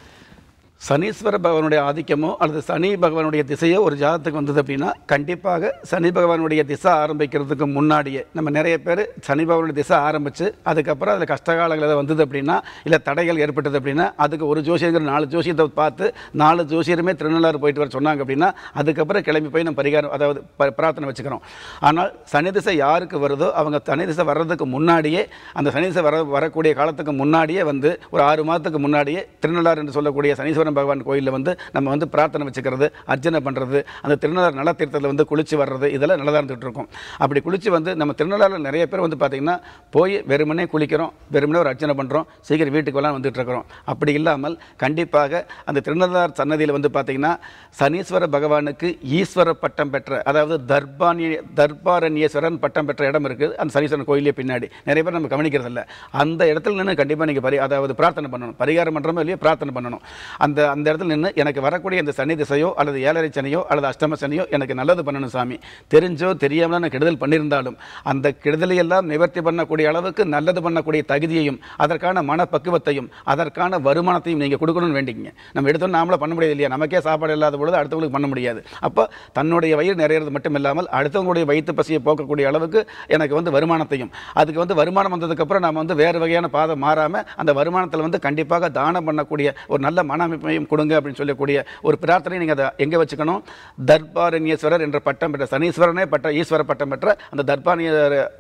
சனீஸ்வர பகவானுடைய ஆதிக்கமோ அல்லது சனி பகவானுடைய திசையோ ஒரு ஜாதத்துக்கு வந்தது அப்படின்னா கண்டிப்பாக சனி பகவானுடைய திசை ஆரம்பிக்கிறதுக்கு முன்னாடியே நம்ம நிறைய பேர் சனி பகவானுடைய திசை ஆரம்பித்து அதுக்கப்புறம் அதில் கஷ்டகாலங்கள் ஏதாவது வந்தது அப்படின்னா இல்லை தடைகள் ஏற்பட்டது அப்படின்னா அதுக்கு ஒரு ஜோசியங்கிற நாலு ஜோசியத்தை பார்த்து நாலு ஜோசியருமே திருநள்ளாறு போயிட்டு வர சொன்னாங்க அப்படின்னா அதுக்கப்புறம் கிளம்பி போய் நம்ம பரிகாரம் அதாவது பிரார்த்தனை வச்சுக்கிறோம் ஆனால் சனி திசை யாருக்கு வருதோ அவங்க சனி திசை வர்றதுக்கு முன்னாடியே அந்த சனி திசை வர வரக்கூடிய காலத்துக்கு முன்னாடியே வந்து ஒரு ஆறு மாதத்துக்கு முன்னாடியே திருநள்ளாறு என்று சொல்லக்கூடிய சனீஸ்வரன் முருகன் பகவான் கோயிலில் வந்து நம்ம வந்து பிரார்த்தனை வச்சுக்கிறது அர்ச்சனை பண்ணுறது அந்த திருநள்ளாறு நல தீர்த்தத்தில் வந்து குளிச்சு வர்றது இதெல்லாம் நல்லா இருந்துகிட்டு இருக்கும் அப்படி குளிச்சு வந்து நம்ம திருநள்ளாறு நிறைய பேர் வந்து பார்த்திங்கன்னா போய் வெறுமனே குளிக்கிறோம் வெறுமனே ஒரு அர்ச்சனை பண்ணுறோம் சீக்கிரம் வீட்டுக்கு எல்லாம் வந்துட்டு இருக்கிறோம் அப்படி இல்லாமல் கண்டிப்பாக அந்த திருநள்ளார் சன்னதியில் வந்து பார்த்திங்கன்னா சனீஸ்வர பகவானுக்கு ஈஸ்வர பட்டம் பெற்ற அதாவது தர்பானிய தர்பாரண்யேஸ்வரன் பட்டம் பெற்ற இடம் இருக்குது அந்த சனீஸ்வரன் கோயிலே பின்னாடி நிறைய பேர் நம்ம கவனிக்கிறதில்ல அந்த இடத்துல நின்று கண்டிப்பாக நீங்கள் பரி அதாவது பிரார்த்தனை பண்ணணும் பரிகாரம் பண்ணுறோமோ இல்லையோ பிரார்த்தனை பண்ணணும் அந்த அந்த அந்த இடத்துல நின்று எனக்கு வரக்கூடிய இந்த சனி திசையோ அல்லது ஏழரை சனியோ அல்லது அஷ்டம சனியோ எனக்கு நல்லது பண்ணணும் சாமி தெரிஞ்சோ தெரியாமல் நான் கெடுதல் பண்ணியிருந்தாலும் அந்த கெடுதலையெல்லாம் நிவர்த்தி பண்ணக்கூடிய அளவுக்கு நல்லது பண்ணக்கூடிய தகுதியையும் அதற்கான மனப்பக்குவத்தையும் அதற்கான வருமானத்தையும் நீங்கள் கொடுக்கணும்னு வேண்டிங்க நம்ம எடுத்தோம் நாமளும் பண்ண முடியாது இல்லையா நமக்கே சாப்பாடு இல்லாத பொழுது அடுத்தவங்களுக்கு பண்ண முடியாது அப்போ தன்னுடைய வயிறு நிறையிறது மட்டும் இல்லாமல் அடுத்தவங்களுடைய வயிற்று பசியை போக்கக்கூடிய அளவுக்கு எனக்கு வந்து வருமானத்தையும் அதுக்கு வந்து வருமானம் வந்ததுக்கப்புறம் நம்ம வந்து வேறு வகையான பாதை மாறாமல் அந்த வருமானத்தில் வந்து கண்டிப்பாக தானம் பண்ணக்கூடிய ஒரு நல்ல மன அமைப்பு ஆத்மையும் கொடுங்க அப்படின்னு சொல்லக்கூடிய ஒரு பிரார்த்தனை நீங்கள் அதை எங்கே வச்சுக்கணும் தர்பாரண்யேஸ்வரர் என்ற பட்டம் பெற்ற சனீஸ்வரனே பட்ட ஈஸ்வர பட்டம் பெற்ற அந்த தர்பாரிய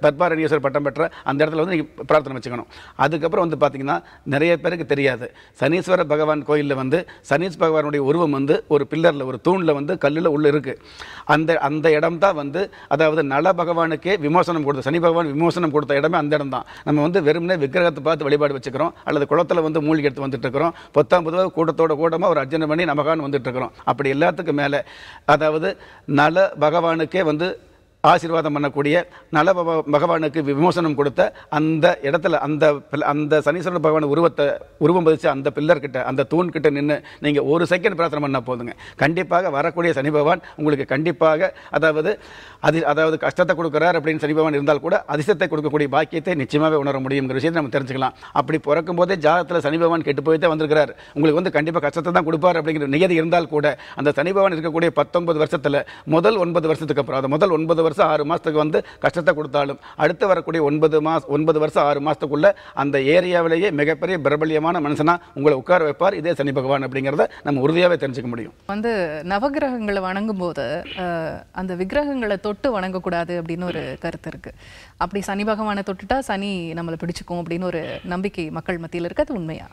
தர்பாரண்யேஸ்வரர் பட்டம் பெற்ற அந்த இடத்துல வந்து நீங்கள் பிரார்த்தனை வச்சுக்கணும் அதுக்கப்புறம் வந்து பார்த்திங்கன்னா நிறைய பேருக்கு தெரியாது சனீஸ்வர பகவான் கோயிலில் வந்து சனீஸ் பகவானுடைய உருவம் வந்து ஒரு பில்லரில் ஒரு தூணில் வந்து கல்லில் உள்ளே இருக்குது அந்த அந்த இடம் தான் வந்து அதாவது நல பகவானுக்கே விமோசனம் கொடுத்த சனி பகவான் விமோசனம் கொடுத்த இடமே அந்த இடம் தான் நம்ம வந்து வெறுமனே விக்கிரகத்தை பார்த்து வழிபாடு வச்சுக்கிறோம் அல்லது குளத்தில் வந்து மூழ்கி எடுத்து வந்துட்டு இருக்கிறோம் பத்தாம் பொதுவாக கூட்டத்தோட கூடமாக ஒரு அர்ஜனை பண்ணி நமக்கான்னு இருக்கிறோம் அப்படி எல்லாத்துக்கும் மேலே அதாவது நல பகவானுக்கே வந்து ஆசீர்வாதம் பண்ணக்கூடிய நல பகவானுக்கு விமோசனம் கொடுத்த அந்த இடத்துல அந்த அந்த சனீஸ்வரன் பகவான் உருவத்தை உருவம் பதிச்சு அந்த பில்லர் கிட்ட அந்த தூண் கிட்ட நின்று நீங்கள் ஒரு செகண்ட் பிரார்த்தனை பண்ணால் போதுங்க கண்டிப்பாக வரக்கூடிய சனி பகவான் உங்களுக்கு கண்டிப்பாக அதாவது அது அதாவது கஷ்டத்தை கொடுக்குறார் அப்படின்னு சனி பகவான் இருந்தால் கூட அதிசயத்தை கொடுக்கக்கூடிய பாக்கியத்தை நிச்சயமாகவே உணர முடியுங்கிற விஷயத்தை நம்ம தெரிஞ்சுக்கலாம் அப்படி பிறக்கும் போதே ஜாதத்தில் சனி பகவான் கெட்டு போயிட்டே வந்திருக்கிறார் உங்களுக்கு வந்து கண்டிப்பாக கஷ்டத்தை தான் கொடுப்பார் அப்படிங்கிற நியதி இருந்தால் கூட அந்த சனி பகவான் இருக்கக்கூடிய பத்தொன்பது வருஷத்தில் முதல் ஒன்பது வருஷத்துக்கு அப்புறம் அது முதல் ஒன்பது வருஷம் வருஷம் ஆறு மாதத்துக்கு வந்து கஷ்டத்தை கொடுத்தாலும் அடுத்து வரக்கூடிய ஒன்பது மாதம் ஒன்பது வருஷம் ஆறு மாதத்துக்குள்ளே அந்த ஏரியாவிலேயே மிகப்பெரிய பிரபல்யமான மனுஷனாக உங்களை உட்கார வைப்பார் இதே சனி பகவான் அப்படிங்கிறத நம்ம உறுதியாகவே தெரிஞ்சுக்க முடியும் வந்து நவகிரகங்களை வணங்கும் போது அந்த விக்கிரகங்களை தொட்டு வணங்கக்கூடாது அப்படின்னு ஒரு கருத்து இருக்குது அப்படி சனி பகவானை தொட்டுட்டா சனி நம்மளை பிடிச்சிக்கும் அப்படின்னு ஒரு நம்பிக்கை மக்கள் மத்தியில் இருக்கிறது உண்மையாக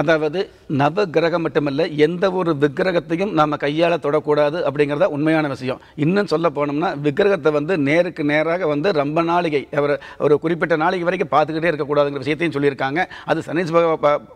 அதாவது நவ கிரகம் மட்டுமல்ல எந்த ஒரு விக்கிரகத்தையும் நாம் கையால் தொடக்கூடாது அப்படிங்கிறத உண்மையான விஷயம் இன்னும் சொல்ல போனோம்னா விக்கிரகத்தை வந்து நேருக்கு நேராக வந்து ரொம்ப நாளிகை அவர் ஒரு குறிப்பிட்ட நாளைக்கு வரைக்கும் பார்த்துக்கிட்டே இருக்கக்கூடாதுங்கிற விஷயத்தையும் சொல்லியிருக்காங்க அது சனீஸ்வர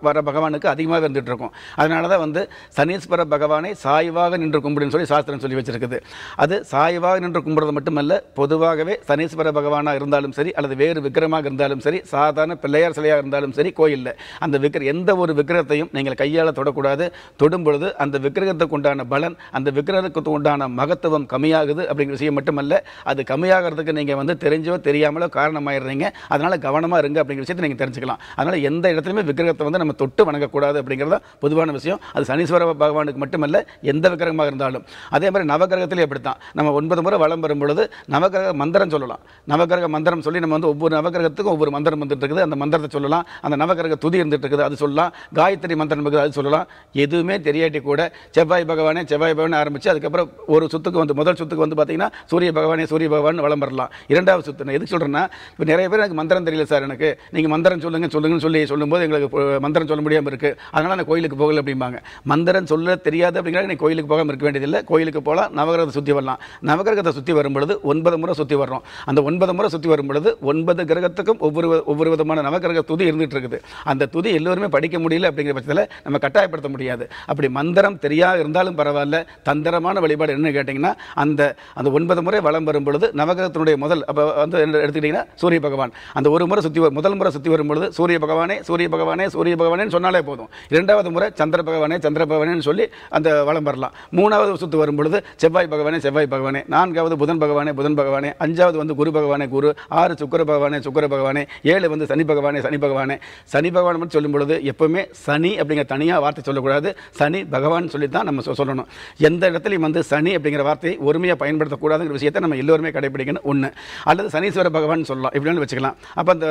வர பகவானுக்கு அதிகமாக இருந்துகிட்டு இருக்கும் அதனால தான் வந்து சனீஸ்வர பகவானை சாய்வாக நின்று கும்பிடுன்னு சொல்லி சாஸ்திரம் சொல்லி வச்சிருக்குது அது சாய்வாக நின்று கும்பிடுறது மட்டுமல்ல பொதுவாகவே சனீஸ்வர பகவானாக இருந்தாலும் சரி அல்லது வேறு விக்கிரமாக இருந்தாலும் சரி சாதாரண பிள்ளையார் சிலையாக இருந்தாலும் சரி கோயிலில் அந்த விக்கிர எந்த ஒரு விக்கிரகத்தையும் நீங்கள் கையால் தொடக்கூடாது தொடும் பொழுது அந்த விக்கிரகத்துக்கு உண்டான பலன் அந்த விக்கிரகத்துக்கு உண்டான மகத்துவம் கம்மியாகுது அப்படிங்கிற விஷயம் மட்டுமல்ல அது கம்மியாகிறதுக்கு நீங்கள் வந்து தெரிஞ்சோ தெரியாமலோ காரணமாயிடுறீங்க அதனால் கவனமாக இருங்க அப்படிங்கிற விஷயத்தை நீங்கள் தெரிஞ்சுக்கலாம் அதனால் எந்த இடத்துலையுமே விக்கிரகத்தை வந்து நம்ம தொட்டு வணங்கக்கூடாது அப்படிங்கிறத பொதுவான விஷயம் அது சனீஸ்வர பகவானுக்கு மட்டுமல்ல எந்த விக்கிரகமாக இருந்தாலும் அதே மாதிரி நவகிரகத்திலே தான் நம்ம ஒன்பது முறை வளம் வரும் பொழுது நவகிரக மந்திரம் சொல்லலாம் நவகிரக மந்திரம் சொல்லி நம்ம வந்து ஒவ்வொரு நவகிரகத்துக்கும் ஒவ்வொரு மந்திரம் வந்துட்டு இருக்குது அந்த மந்திரத்தை சொல்லலாம் அந்த நவகிரக துதி இருந்துட்டு இருக்குது அது சொல்லலாம் காயத்ரி மந்திரம் இருக்குது அது சொல்லலாம் எதுவுமே தெரியாட்டி கூட செவ்வாய் பகவானே செவ்வாய் பகவானே ஆரம்பித்து அதுக்கப்புறம் ஒரு சுத்துக்கு வந்து முதல் சுத்துக்கு வந்து பார்த்திங்கன்னா சூரிய பகவானே சூரிய பகவான் வளம் வரலாம் இரண்டாவது சுத்து நான் எதுக்கு சொல்கிறேன்னா இப்போ நிறைய பேர் எனக்கு மந்திரம் தெரியல சார் எனக்கு நீங்கள் மந்திரம் சொல்லுங்கள் சொல்லுங்கன்னு சொல்லி சொல்லும்போது எங்களுக்கு மந்திரம் சொல்ல முடியாமல் இருக்குது அதனால் நான் கோயிலுக்கு போகல அப்படிம்பாங்க மந்திரம் சொல்ல தெரியாது அப்படிங்கிறத நீ கோயிலுக்கு போகாமல் இருக்க வேண்டியதில்லை கோயிலுக்கு போகலாம் நவகிரகத்தை சுற்றி வரலாம் நவகிரகத்தை சுற்றி வரும்பொழுது ஒன்பது முறை சுற்றி வர்றோம் அந்த ஒன்பது முறை சுற்றி வரும்பொழுது ஒன்பது கிரகத்துக்கும் ஒவ்வொரு ஒவ்வொரு விதமான நவகிரக துதி இருந்துகிட்டு இருக்குது அந்த துதி எல்லோருமே படிக்க முடியல தெரியல அப்படிங்கிற பட்சத்தில் நம்ம கட்டாயப்படுத்த முடியாது அப்படி மந்திரம் தெரியாத இருந்தாலும் பரவாயில்ல தந்திரமான வழிபாடு என்னன்னு கேட்டிங்கன்னா அந்த அந்த ஒன்பது முறை வளம் வரும் பொழுது நவகிரகத்தினுடைய முதல் அப்போ வந்து என்ன எடுத்துக்கிட்டிங்கன்னா சூரிய பகவான் அந்த ஒரு முறை சுற்றி முதல் முறை சுற்றி வரும்பொழுது சூரிய பகவானே சூரிய பகவானே சூரிய பகவானேன்னு சொன்னாலே போதும் இரண்டாவது முறை சந்திர பகவானே சந்திர பகவானேன்னு சொல்லி அந்த வளம் வரலாம் மூணாவது சுற்று வரும்பொழுது செவ்வாய் பகவானே செவ்வாய் பகவானே நான்காவது புதன் பகவானே புதன் பகவானே அஞ்சாவது வந்து குரு பகவானே குரு ஆறு சுக்கர பகவானே சுக்கர பகவானே ஏழு வந்து சனி பகவானே சனி பகவானே சனி பகவான் சொல்லும் பொழுது எப்பவுமே சனி அப்படிங்கிற தனியாக வார்த்தை சொல்லக்கூடாது சனி பகவான் சொல்லி தான் நம்ம சொல்லணும் எந்த இடத்துலையும் வந்து சனி அப்படிங்கிற வார்த்தையை ஒருமையாக பயன்படுத்தக்கூடாதுங்கிற விஷயத்தை நம்ம எல்லோருமே கடைபிடிக்கணும் ஒன்று அல்லது சனீஸ்வர பகவான் சொல்லலாம் இப்படின்னு வச்சுக்கலாம் அப்போ அந்த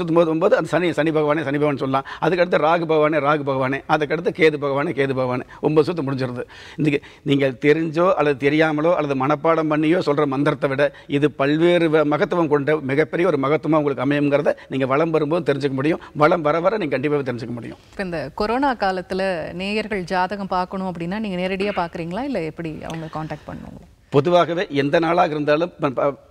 சுற்றும் போது போது அந்த சனி சனி பகவானே சனி பகவான் சொல்லலாம் அதுக்கடுத்து ராகு பகவானே ராகு பகவானே அதுக்கடுத்து கேது பகவானே கேது பகவானே ஒன்பது சுற்று முடிஞ்சிருது இன்றைக்கி நீங்கள் தெரிஞ்சோ அல்லது தெரியாமலோ அல்லது மனப்பாடம் பண்ணியோ சொல்கிற மந்திரத்தை விட இது பல்வேறு மகத்துவம் கொண்ட மிகப்பெரிய ஒரு மகத்துவமாக உங்களுக்கு அமையுங்கிறத நீங்கள் வளம் வரும்போது தெரிஞ்சுக்க முடியும் வளம் வர வர நீங்கள் கண்டிப்பாக தெரிஞ்சுக்க முடியும் இப்போ இந்த கொரோனா காலத்தில் நேயர்கள் ஜாதகம் பார்க்கணும் அப்படின்னா நீங்கள் நேரடியாக பார்க்குறீங்களா இல்லை எப்படி அவங்க காண்டாக்ட் பண்ணுவாங்களா பொதுவாகவே எந்த நாளாக இருந்தாலும்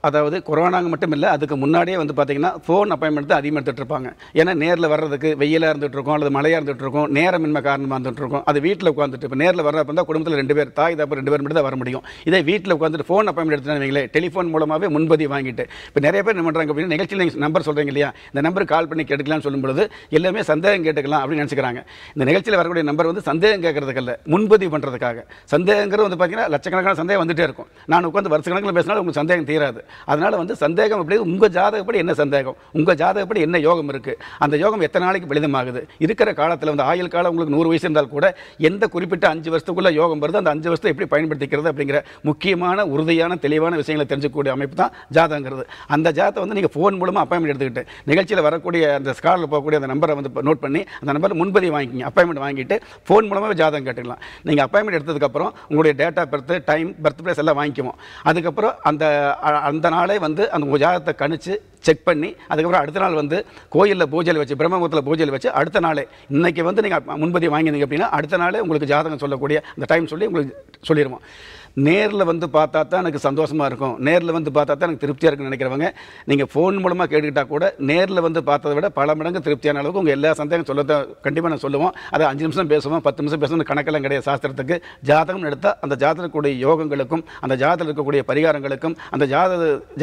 அதாவது கொரோனாங்க மட்டும் இல்லை அதுக்கு முன்னாடியே வந்து பார்த்தீங்கன்னா ஃபோன் அப்பாயின்மெண்ட் தான் அதிகமாக எடுத்துகிட்டு இருப்பாங்க ஏன்னா நேரில் வர்றதுக்கு வெயிலாக இருக்கும் அல்லது மழையாக இருந்துகிட்ருக்கோம் நேரமின்மை காரணமாக இருக்கும் அது வீட்டில் உட்காந்துட்டு இப்போ நேரில் வர்றப்ப தான் குடும்பத்தில் ரெண்டு பேர் தாய் தாப்பு ரெண்டு பேர் மட்டும் தான் வர முடியும் இதே வீட்டில் உட்காந்துட்டு ஃபோன் அப்பாயின்மெண்ட் எடுத்துனா டெலிஃபோன் மூலமாகவே முன்பதிவு வாங்கிட்டு இப்போ நிறைய பேர் என்ன பண்ணுறாங்க அப்படின்னா நிகழ்ச்சியில் நீங்கள் நம்பர் சொல்கிறீங்க இல்லையா இந்த நம்பர் கால் பண்ணி கேட்டுக்கலாம்னு சொல்லும்பொழுது எல்லாமே சந்தேகம் கேட்டுக்கலாம் அப்படின்னு நினச்சிக்கிறாங்க இந்த நிகழ்ச்சியில் வரக்கூடிய நம்பர் வந்து சந்தேகம் கேட்கறதுக்கு இல்லை முன்பதிவு பண்ணுறதுக்காக சந்தேகங்கிறது வந்து பார்த்திங்கன்னா லட்சக்கணக்கான சந்தேகம் வந்துகிட்டே இருக்கும் நான் உட்காந்து வருஷ கணக்கில் பேசினாலும் உங்களுக்கு சந்தேகம் தீராது அதனால் வந்து சந்தேகம் அப்படி உங்கள் ஜாதகப்படி என்ன சந்தேகம் உங்கள் ஜாதகப்படி என்ன யோகம் இருக்குது அந்த யோகம் எத்தனை நாளைக்கு பலிதமாகுது இருக்கிற காலத்தில் வந்து ஆயுள் காலம் உங்களுக்கு நூறு வயசு இருந்தால் கூட எந்த குறிப்பிட்ட அஞ்சு வருஷத்துக்குள்ளே யோகம் வருது அந்த அஞ்சு வருஷத்தை எப்படி பயன்படுத்திக்கிறது அப்படிங்கிற முக்கியமான உறுதியான தெளிவான விஷயங்களை தெரிஞ்சுக்கூடிய அமைப்பு தான் ஜாதகங்கிறது அந்த ஜாதகம் வந்து நீங்கள் ஃபோன் மூலமாக அப்பாயின்மெண்ட் எடுத்துக்கிட்டு நிகழ்ச்சியில் வரக்கூடிய அந்த ஸ்காலில் போகக்கூடிய அந்த நம்பரை வந்து நோட் பண்ணி அந்த நம்பர் முன்பதிவு வாங்கிக்கிங்க அப்பாயின்மெண்ட் வாங்கிட்டு ஃபோன் மூலமாக ஜாதகம் கேட்டுக்கலாம் நீங்கள் அப்பாயின்மெண்ட் எடுத்ததுக்கப்புறம் உங்களுடைய date of birth time birth place எல்லாம் வாங்கிக்குவோம் அதுக்கப்புறம் அந்த அந்த நாளே வந்து அந்த உங்கள் ஜாதகத்தை கணிச்சு செக் பண்ணி அதுக்கப்புறம் அடுத்த நாள் வந்து கோயிலில் பூஜையில் வச்சு பிரம்மபுரத்தில் பூஜையில் வச்சு அடுத்த நாளே இன்றைக்கி வந்து நீங்கள் முன்பதிவு வாங்கினீங்க அப்படின்னா அடுத்த நாளே உங்களுக்கு ஜாதகம் சொல்லக்கூடிய அந்த டைம் சொல்லி உங்களுக்கு சொல்லிடுவோம் நேரில் வந்து பார்த்தா தான் எனக்கு சந்தோஷமாக இருக்கும் நேரில் வந்து பார்த்தா தான் எனக்கு திருப்தியாக இருக்குன்னு நினைக்கிறவங்க நீங்கள் ஃபோன் மூலமாக கேட்டுக்கிட்டால் கூட நேரில் வந்து பார்த்ததை விட பல மடங்கு திருப்தியான அளவுக்கு உங்கள் எல்லா சந்தேகம் சொல்ல கண்டிப்பாக நான் சொல்லுவோம் அதை அஞ்சு நிமிஷம் பேசுவோம் பத்து நிமிஷம் பேசணும் கணக்கெல்லாம் கிடையாது சாஸ்திரத்துக்கு ஜாதகம் எடுத்தால் அந்த ஜாதகக்கூடிய யோகங்களுக்கும் அந்த ஜாதகத்தில் இருக்கக்கூடிய பரிகாரங்களுக்கும் அந்த ஜாத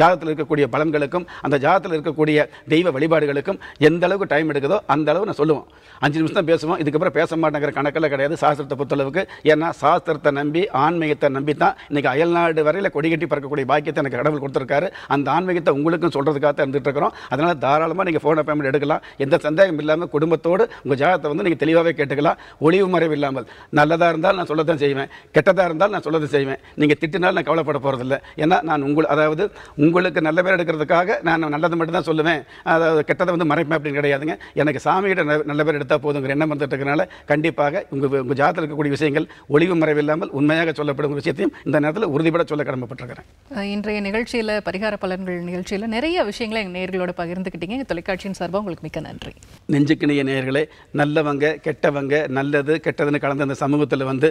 ஜாதத்தில் இருக்கக்கூடிய பலன்களுக்கும் அந்த ஜாதத்தில் இருக்கக்கூடிய தெய்வ வழிபாடுகளுக்கும் எந்த அளவுக்கு டைம் எடுக்குதோ அந்த அளவு நான் சொல்லுவோம் அஞ்சு நிமிஷம் தான் பேசுவோம் இதுக்கப்புறம் பேச மாட்டேங்கிற கணக்கெல்லாம் கிடையாது சாஸ்திரத்தை பொறுத்தளவுக்கு ஏன்னா சாஸ்திரத்தை நம்பி ஆன்மீகத்தை நம்பி தான் இன்றைக்கி அயல்நாடு வரையில் கொடிகட்டி பறக்கக்கூடிய பாக்கியத்தை எனக்கு கடவுள் கொடுத்துருக்காரு அந்த ஆன்மீகத்தை உங்களுக்கும் சொல்கிறதுக்காக தான் இருந்துகிட்டு அதனால் தாராளமாக நீங்கள் ஃபோன் பேமெண்ட் எடுக்கலாம் எந்த சந்தேகம் இல்லாமல் குடும்பத்தோடு உங்கள் ஜாதகத்தை வந்து நீங்கள் தெளிவாகவே கேட்டுக்கலாம் ஒளிவு மறைவு இல்லாமல் நல்லதாக இருந்தால் நான் சொல்லத்தான் செய்வேன் கெட்டதாக இருந்தால் நான் சொல்லதான் செய்வேன் நீங்கள் திட்டினால் நான் கவலைப்பட போகிறதில்ல ஏன்னா நான் உங்கள் அதாவது உங்களுக்கு நல்ல பேர் எடுக்கிறதுக்காக நான் நல்லது மட்டும் தான் சொல்லுவேன் அதாவது கெட்டதை வந்து மறைப்பேன் அப்படின்னு கிடையாதுங்க எனக்கு சாமிகிட்ட நல்ல பேர் எடுத்தால் போதுங்கிற எண்ணம் வந்துட்டு இருக்கிறனால கண்டிப்பாக உங்கள் உங்கள் ஜாதத்தில் இருக்கக்கூடிய விஷயங்கள் ஒளிவு மறைவு இல்லாமல் உண்மையாக சொல்லப்படும் விஷயத்தையும் இந்த நேரத்தில் உறுதிபட சொல்ல கடமைப்பட்டிருக்கிறேன் இன்றைய நிகழ்ச்சியில் பரிகார பலன்கள் நிகழ்ச்சியில் நிறைய விஷயங்களை எங்கள் நேர்களோட பகிர்ந்துக்கிட்டீங்க எங்கள் தொலைக்காட்சியின் சார்பாக உங்களுக்கு மிக்க நன்றி நெஞ்சுக்கிணைய நேர்களே நல்லவங்க கெட்டவங்க நல்லது கெட்டதுன்னு கலந்த அந்த சமூகத்தில் வந்து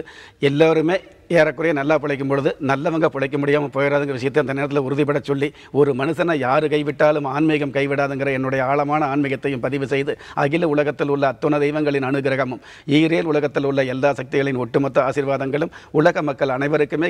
எல்லோருமே ஏறக்குறைய நல்லா பிழைக்கும் பொழுது நல்லவங்க பிழைக்க முடியாமல் போயிடாதுங்க விஷயத்தை அந்த நேரத்தில் உறுதிபட சொல்லி ஒரு மனுஷனை யார் கைவிட்டாலும் ஆன்மீகம் கைவிடாதுங்கிற என்னுடைய ஆழமான ஆன்மீகத்தையும் பதிவு செய்து அகில உலகத்தில் உள்ள அத்துண தெய்வங்களின் அனுகிரகமும் ஈரேல் உலகத்தில் உள்ள எல்லா சக்திகளின் ஒட்டுமொத்த ஆசீர்வாதங்களும் உலக மக்கள் அனைவருக்குமே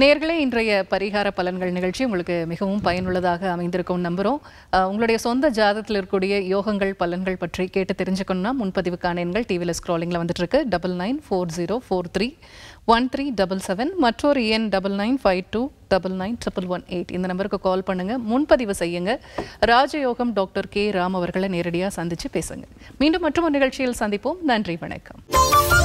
நேர்களே இன்றைய பரிகார பலன்கள் நிகழ்ச்சி உங்களுக்கு மிகவும் பயனுள்ளதாக அமைந்திருக்கும் நம்புகிறோம் உங்களுடைய சொந்த ஜாதத்தில் இருக்கக்கூடிய யோகங்கள் பலன்கள் பற்றி கேட்டு தெரிஞ்சுக்கணும்னா முன்பதிவுக்கான எண்கள் டிவியில் ஸ்க்ராலிங்கில் வந்துட்டு இருக்கு double nine four zero four three one three double seven மற்றொரு எண் double nine five two double nine triple one eight இந்த நம்பருக்கு கால் பண்ணுங்கள் முன்பதிவு செய்யுங்க ராஜயோகம் டாக்டர் கே ராம் அவர்களை நேரடியாக சந்தித்து பேசுங்க மீண்டும் மற்றும் நிகழ்ச்சியில் சந்திப்போம் நன்றி வணக்கம்